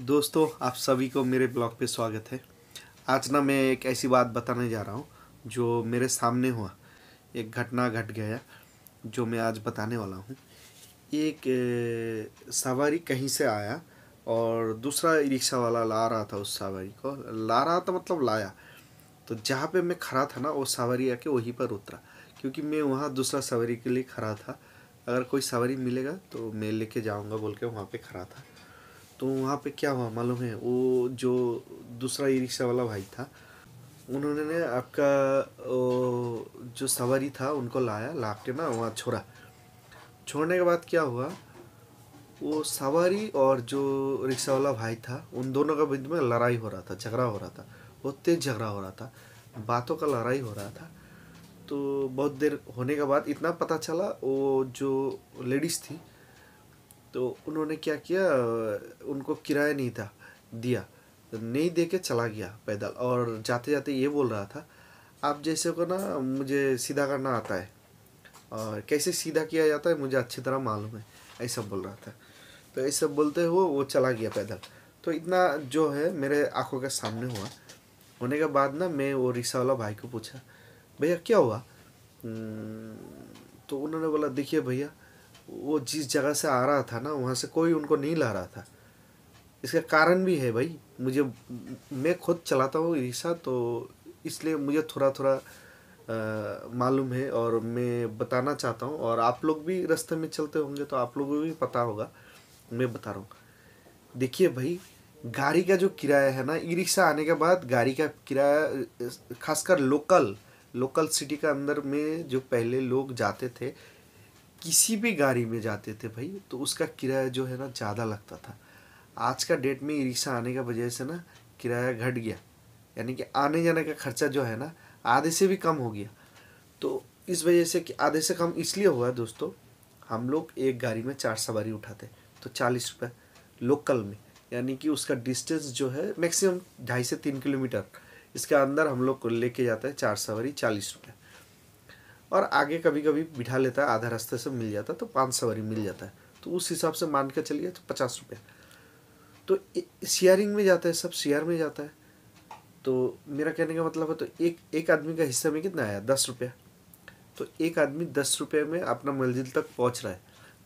दोस्तों आप सभी को मेरे ब्लॉग पे स्वागत है आज ना मैं एक ऐसी बात बताने जा रहा हूँ जो मेरे सामने हुआ एक घटना घट गया जो मैं आज बताने वाला हूँ एक सवारी कहीं से आया और दूसरा रिक्शा वाला ला रहा था उस सवारी को ला रहा था मतलब लाया तो जहाँ पे मैं खड़ा था ना वो सवारी आके वहीं पर उतरा क्योंकि मैं वहाँ दूसरा सवारी के लिए खड़ा था अगर कोई सवारी मिलेगा तो मैं लेके जाऊँगा बोल के वहाँ पर खड़ा था तो वहाँ पे क्या हुआ मालूम है वो जो दूसरा ई रिक्शा वाला भाई था उन्होंने ने आपका जो सवारी था उनको लाया ला के ना वहाँ छोड़ा छोड़ने के बाद क्या हुआ वो सवारी और जो रिक्शा वाला भाई था उन दोनों के बीच में लड़ाई हो रहा था झगड़ा हो रहा था बहुत तेज झगड़ा हो रहा था बातों का लड़ाई हो रहा था तो बहुत देर होने के बाद इतना पता चला वो जो लेडीज़ थी तो उन्होंने क्या किया उनको किराया नहीं था दिया नहीं दे के चला गया पैदल और जाते जाते ये बोल रहा था आप जैसे को ना मुझे सीधा करना आता है और कैसे सीधा किया जाता है मुझे अच्छी तरह मालूम है ऐसा बोल रहा था तो ऐसा बोलते हुए वो चला गया पैदल तो इतना जो है मेरे आंखों के सामने हुआ होने के बाद ना मैं वो रिक्शा वाला भाई को पूछा भैया क्या हुआ तो उन्होंने बोला देखिए भैया वो जिस जगह से आ रहा था ना वहाँ से कोई उनको नहीं ला रहा था इसका कारण भी है भाई मुझे मैं खुद चलाता हूँ रिक्शा तो इसलिए मुझे थोड़ा थोड़ा मालूम है और मैं बताना चाहता हूँ और आप लोग भी रास्ते में चलते होंगे तो आप लोगों को भी पता होगा मैं बता रहा हूँ देखिए भाई गाड़ी का जो किराया है ना ई रिक्शा आने के बाद गाड़ी का किराया खासकर लोकल लोकल सिटी का अंदर में जो पहले लोग जाते थे किसी भी गाड़ी में जाते थे भाई तो उसका किराया जो है ना ज़्यादा लगता था आज का डेट में ई रिक्शा आने का वजह से ना किराया घट गया यानी कि आने जाने का खर्चा जो है ना आधे से भी कम हो गया तो इस वजह से कि आधे से कम इसलिए हुआ दोस्तों हम लोग एक गाड़ी में चार सवारी उठाते तो चालीस रुपये लोकल में यानी कि उसका डिस्टेंस जो है मैक्सिमम ढाई से तीन किलोमीटर इसके अंदर हम लोग को लेके जाते हैं चार सवारी चालीस रुपये और आगे कभी कभी बिठा लेता है आधा रास्ते से मिल जाता है तो पाँच सवारी मिल जाता है तो उस हिसाब से मान के चलिए तो पचास रुपया तो शेयरिंग में जाता है सब शेयर में जाता है तो मेरा कहने का मतलब है तो एक एक आदमी का हिस्सा में कितना आया दस रुपया तो एक आदमी दस रुपये में अपना मंजिल तक पहुँच रहा है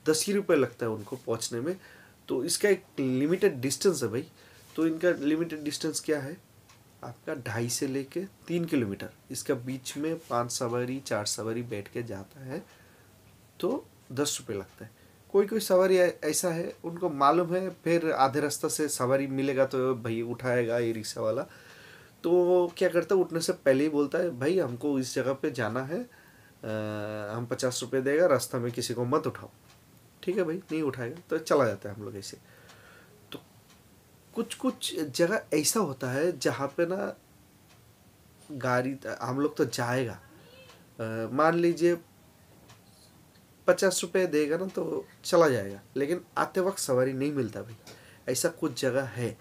दस ही रुपये लगता है उनको पहुँचने में तो इसका एक लिमिटेड डिस्टेंस है भाई तो इनका लिमिटेड डिस्टेंस क्या है आपका ढाई से लेके तीन किलोमीटर इसका बीच में पाँच सवारी चार सवारी बैठ के जाता है तो दस रुपये लगता है कोई कोई सवारी ऐसा है उनको मालूम है फिर आधे रास्ता से सवारी मिलेगा तो भाई उठाएगा ये रिक्शा वाला तो क्या करता है उठने से पहले ही बोलता है भाई हमको इस जगह पे जाना है आ, हम पचास रुपये देगा रास्ता में किसी को मत उठाओ ठीक है भाई नहीं उठाएगा तो चला जाता है हम लोग ऐसे कुछ कुछ जगह ऐसा होता है जहाँ पे ना गाड़ी हम लोग तो जाएगा आ, मान लीजिए पचास रुपये देगा ना तो चला जाएगा लेकिन आते वक्त सवारी नहीं मिलता भाई ऐसा कुछ जगह है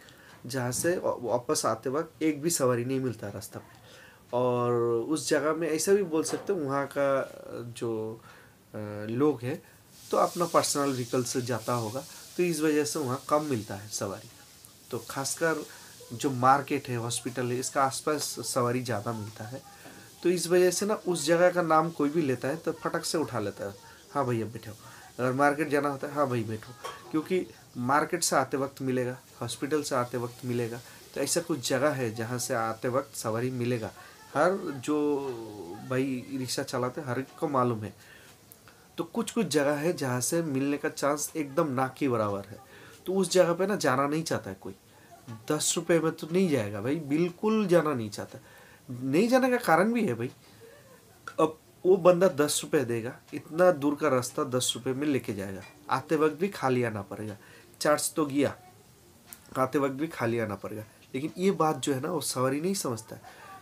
जहाँ से वापस आते वक्त एक भी सवारी नहीं मिलता रास्ता पे और उस जगह में ऐसा भी बोल सकते हैं वहाँ का जो लोग हैं तो अपना पर्सनल व्हीकल से जाता होगा तो इस वजह से वहाँ कम मिलता है सवारी तो खासकर जो मार्केट है हॉस्पिटल है इसका आसपास सवारी ज़्यादा मिलता है तो इस वजह से ना उस जगह का नाम कोई भी लेता है तो फटक से उठा लेता है हाँ भैया बैठो अगर मार्केट जाना होता है हाँ भाई बैठो क्योंकि मार्केट से आते वक्त मिलेगा हॉस्पिटल से आते वक्त मिलेगा तो ऐसा कुछ जगह है जहाँ से आते वक्त सवारी मिलेगा हर जो भाई रिक्शा चलाते हर एक को मालूम है तो कुछ कुछ जगह है जहाँ से मिलने का चांस एकदम ना के बराबर है तो उस जगह पे ना जाना नहीं चाहता है कोई दस रुपये में तो नहीं जाएगा भाई बिल्कुल जाना नहीं चाहता नहीं जाने का कारण भी है भाई अब वो बंदा दस रुपये देगा इतना दूर का रास्ता दस रुपये में लेके जाएगा आते वक्त भी खाली आना पड़ेगा चार्ज तो गया आते वक्त भी खाली आना पड़ेगा लेकिन ये बात जो है ना वो सवारी नहीं समझता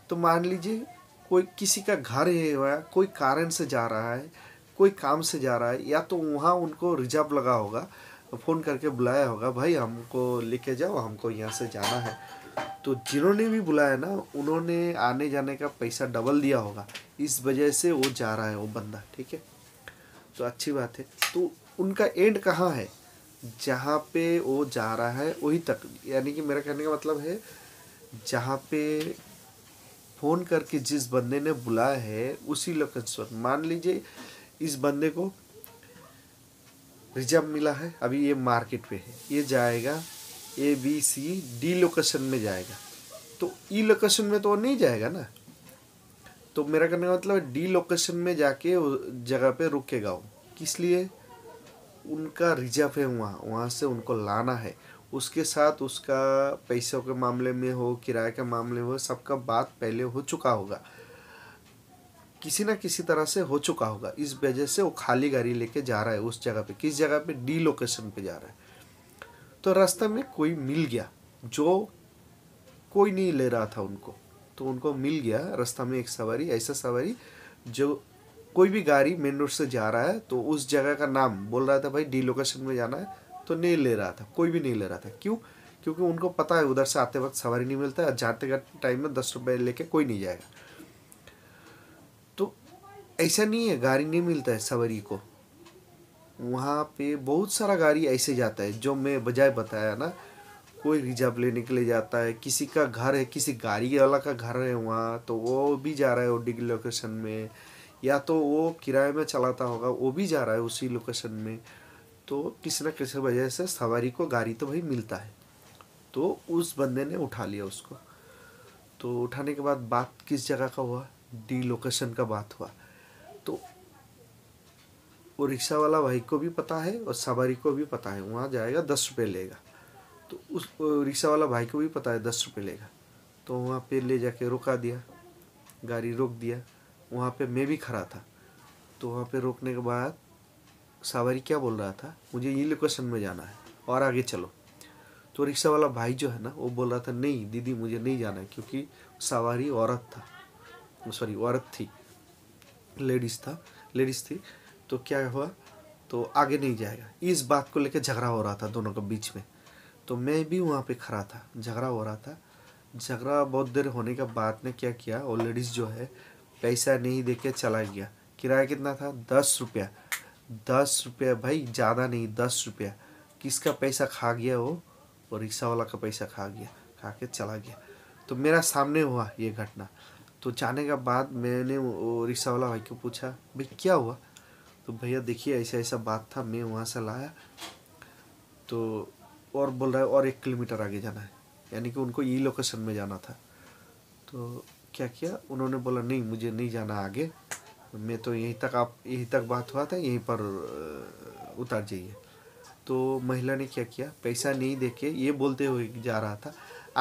तो मान लीजिए कोई किसी का घर है हुआ कोई कारण से जा रहा है कोई काम से जा रहा है या तो वहाँ उनको रिजर्व लगा होगा फ़ोन करके बुलाया होगा भाई हमको लेके जाओ हमको यहाँ से जाना है तो जिन्होंने भी बुलाया ना उन्होंने आने जाने का पैसा डबल दिया होगा इस वजह से वो जा रहा है वो बंदा ठीक है तो अच्छी बात है तो उनका एंड कहाँ है जहाँ पे वो जा रहा है वही तक यानी कि मेरा कहने का मतलब है जहाँ पे फ़ोन करके जिस बंदे ने बुलाया है उसी लोकेशन मान लीजिए इस बंदे को रिजर्व मिला है अभी ये मार्केट पे है ये जाएगा A B C D location में जाएगा तो ई e लोकेशन में तो नहीं जाएगा ना तो मेरा कहने का मतलब डी लोकेशन में जाके जगह पे रुकेगा वो किस लिए उनका रिजर्व है वहाँ वहाँ से उनको लाना है उसके साथ उसका पैसों के मामले में हो किराए के मामले में हो सबका बात पहले हो चुका होगा किसी ना किसी तरह से हो चुका होगा इस वजह से वो खाली गाड़ी लेके जा रहा है उस जगह पे किस जगह पे डी लोकेशन पे जा रहा है तो रास्ते में कोई मिल गया जो कोई नहीं ले रहा था उनको तो उनको मिल गया रास्ता में एक सवारी ऐसा सवारी जो कोई भी गाड़ी मेन रोड से जा रहा है तो उस जगह का नाम बोल रहा था भाई डी लोकेशन में जाना है तो नहीं ले रहा था कोई भी नहीं ले रहा था क्यों क्योंकि उनको पता है उधर से आते वक्त सवारी नहीं मिलता है जाते का टाइम में दस रुपये लेके कोई नहीं जाएगा ऐसा नहीं है गाड़ी नहीं मिलता है सवारी को वहाँ पे बहुत सारा गाड़ी ऐसे जाता है जो मैं बजाय बताया ना कोई रिजर्व लेने के लिए जाता है किसी का घर है किसी गाड़ी वाला का घर है वहाँ तो वो भी जा रहा है वो डिग्री लोकेशन में या तो वो किराए में चलाता होगा वो भी जा रहा है उसी लोकेशन में तो किसी ना किसी वजह से सवारी को गाड़ी तो भाई मिलता है तो उस बंदे ने उठा लिया उसको तो उठाने के बाद बात किस जगह का हुआ डी लोकेशन का बात हुआ तो वो रिक्शा वाला भाई को भी पता है और सवारी को भी पता है वहाँ जाएगा दस रुपये लेगा तो उस रिक्शा वाला भाई को भी पता है दस रुपये लेगा तो वहाँ पे ले जाके रुका दिया गाड़ी रोक दिया वहाँ पे मैं भी खड़ा था तो वहाँ पे रोकने के बाद सवारी क्या बोल रहा था मुझे ये लोकेशन में जाना है और आगे चलो तो रिक्शा वाला भाई जो है ना वो बोल रहा था नहीं दीदी मुझे नहीं जाना है क्योंकि सवारी औरत था सॉरी औरत थी लेडीज़ था लेडीज़ थी तो क्या हुआ तो आगे नहीं जाएगा इस बात को लेकर झगड़ा हो रहा था दोनों के बीच में तो मैं भी वहाँ पे खड़ा था झगड़ा हो रहा था झगड़ा बहुत देर होने के बाद ने क्या किया वो लेडीज़ जो है पैसा नहीं दे के चला गया किराया कितना था दस रुपया दस रुपया भाई ज़्यादा नहीं दस रुपया किसका पैसा खा गया वो और रिक्शा वाला का पैसा खा गया खा के चला गया तो मेरा सामने हुआ ये घटना तो जाने के बाद मैंने वो रिक्शा वाला भाई को पूछा भाई क्या हुआ तो भैया देखिए ऐसा ऐसा बात था मैं वहाँ से लाया तो और बोल रहा है और एक किलोमीटर आगे जाना है यानी कि उनको ई लोकेशन में जाना था तो क्या किया उन्होंने बोला नहीं मुझे नहीं जाना आगे मैं तो यहीं तक आप यहीं तक बात हुआ था यहीं पर उतार जाइए तो महिला ने क्या किया पैसा नहीं दे के ये बोलते हुए जा रहा था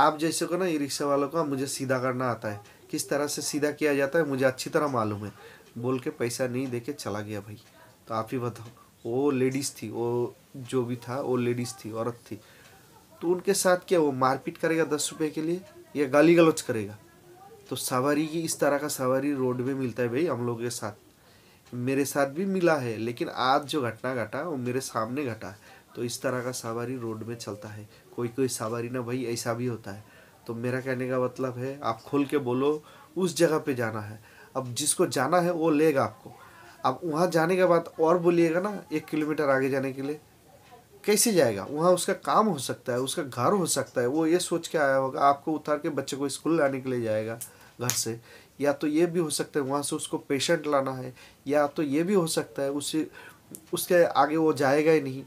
आप जैसे को ना ये रिक्शा वालों का मुझे सीधा करना आता है किस तरह से सीधा किया जाता है मुझे अच्छी तरह मालूम है बोल के पैसा नहीं दे के चला गया भाई तो आप ही बताओ वो लेडीज़ थी वो जो भी था वो लेडीज़ थी औरत थी तो उनके साथ क्या वो मारपीट करेगा दस रुपये के लिए या गाली गलौच करेगा तो सवारी की इस तरह का सवारी रोड में मिलता है भाई हम लोगों के साथ मेरे साथ भी मिला है लेकिन आज जो घटना घटा वो मेरे सामने घटा तो इस तरह का सवारी रोड में चलता है कोई कोई सवारी ना भाई ऐसा भी होता है तो मेरा कहने का मतलब है आप खोल के बोलो उस जगह पे जाना है अब जिसको जाना है वो लेगा आपको अब वहाँ जाने के बाद और बोलिएगा ना एक किलोमीटर आगे जाने के लिए कैसे जाएगा वहाँ उसका काम हो सकता है उसका घर हो सकता है वो ये सोच के आया होगा आपको उतार के बच्चे को स्कूल लाने के लिए जाएगा घर से या तो ये भी हो सकता है वहाँ से उसको पेशेंट लाना है या तो ये भी हो सकता है उसे उसके आगे वो जाएगा ही नहीं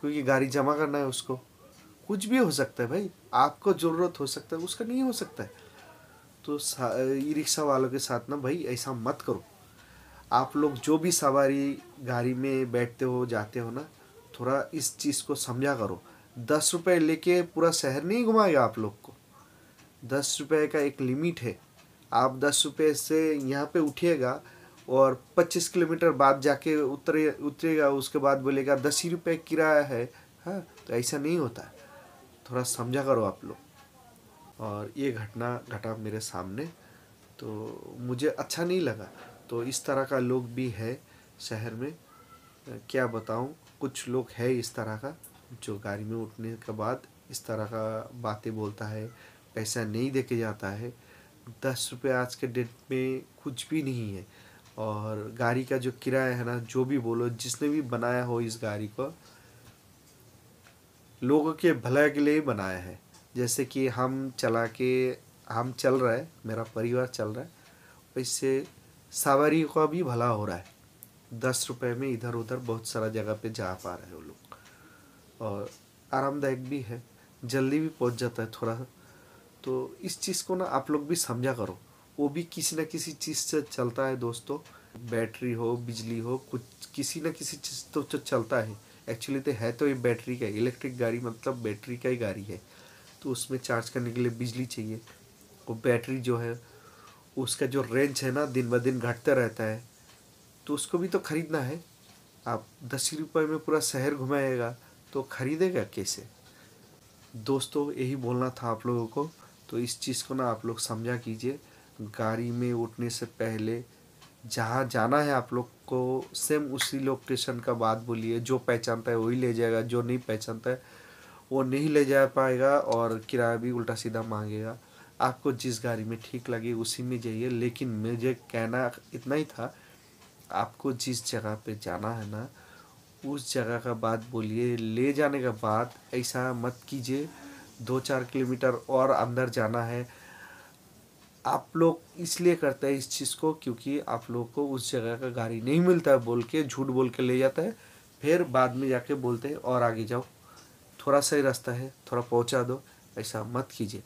क्योंकि गाड़ी जमा करना है उसको कुछ भी हो सकता है भाई आपको ज़रूरत हो सकता है उसका नहीं हो सकता है तो ई रिक्शा वालों के साथ ना भाई ऐसा मत करो आप लोग जो भी सवारी गाड़ी में बैठते हो जाते हो ना थोड़ा इस चीज़ को समझा करो दस रुपये लेके पूरा शहर नहीं घुमाएगा आप लोग को दस रुपये का एक लिमिट है आप दस रुपये से यहाँ पे उठिएगा और पच्चीस किलोमीटर बाद जाके उतरे उतरेगा उसके बाद बोलेगा दस ही रुपये किराया है हाँ तो ऐसा नहीं होता है थोड़ा समझा करो आप लोग और ये घटना घटा मेरे सामने तो मुझे अच्छा नहीं लगा तो इस तरह का लोग भी है शहर में क्या बताऊँ कुछ लोग है इस तरह का जो गाड़ी में उठने के बाद इस तरह का बातें बोलता है पैसा नहीं दे के जाता है दस रुपये आज के डेट में कुछ भी नहीं है और गाड़ी का जो किराया है ना जो भी बोलो जिसने भी बनाया हो इस गाड़ी को लोगों के भलाई के लिए ही बनाया है जैसे कि हम चला के हम चल रहे हैं मेरा परिवार चल रहा है इससे सवारी का भी भला हो रहा है दस रुपए में इधर उधर बहुत सारा जगह पे जा पा रहे हैं वो लोग और आरामदायक भी है जल्दी भी पहुंच जाता है थोड़ा तो इस चीज़ को ना आप लोग भी समझा करो वो भी किसी ना किसी चीज़ से चलता है दोस्तों बैटरी हो बिजली हो कुछ किसी ना किसी चीज़ तो, तो चलता है एक्चुअली तो है तो ये बैटरी का इलेक्ट्रिक गाड़ी मतलब बैटरी का ही गाड़ी है तो उसमें चार्ज करने के लिए बिजली चाहिए और बैटरी जो है उसका जो रेंज है ना दिन ब दिन घटता रहता है तो उसको भी तो ख़रीदना है आप दस रुपये में पूरा शहर घुमाएगा तो ख़रीदेगा कैसे दोस्तों यही बोलना था आप लोगों को तो इस चीज़ को ना आप लोग समझा कीजिए गाड़ी में उठने से पहले जहाँ जाना है आप लोग को सेम उसी लोकेशन का बात बोलिए जो पहचानता है वही ले जाएगा जो नहीं पहचानता है वो नहीं ले जा पाएगा और किराया भी उल्टा सीधा मांगेगा आपको जिस गाड़ी में ठीक लगे उसी में जाइए लेकिन मुझे कहना इतना ही था आपको जिस जगह पे जाना है ना उस जगह का बात बोलिए ले जाने का बात ऐसा मत कीजिए दो चार किलोमीटर और अंदर जाना है आप लोग इसलिए करते हैं इस चीज़ को क्योंकि आप लोग को उस जगह का गाड़ी नहीं मिलता है बोल के झूठ बोल के ले जाता है फिर बाद में जाके बोलते हैं और आगे जाओ थोड़ा सा ही रास्ता है थोड़ा पहुंचा दो ऐसा मत कीजिए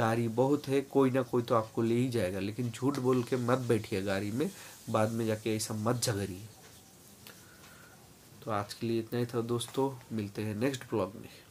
गाड़ी बहुत है कोई ना कोई तो आपको ले ही जाएगा लेकिन झूठ बोल के मत बैठिए गाड़ी में बाद में जाके ऐसा मत झगड़िए तो आज के लिए इतना ही था दोस्तों मिलते हैं नेक्स्ट ब्लॉग में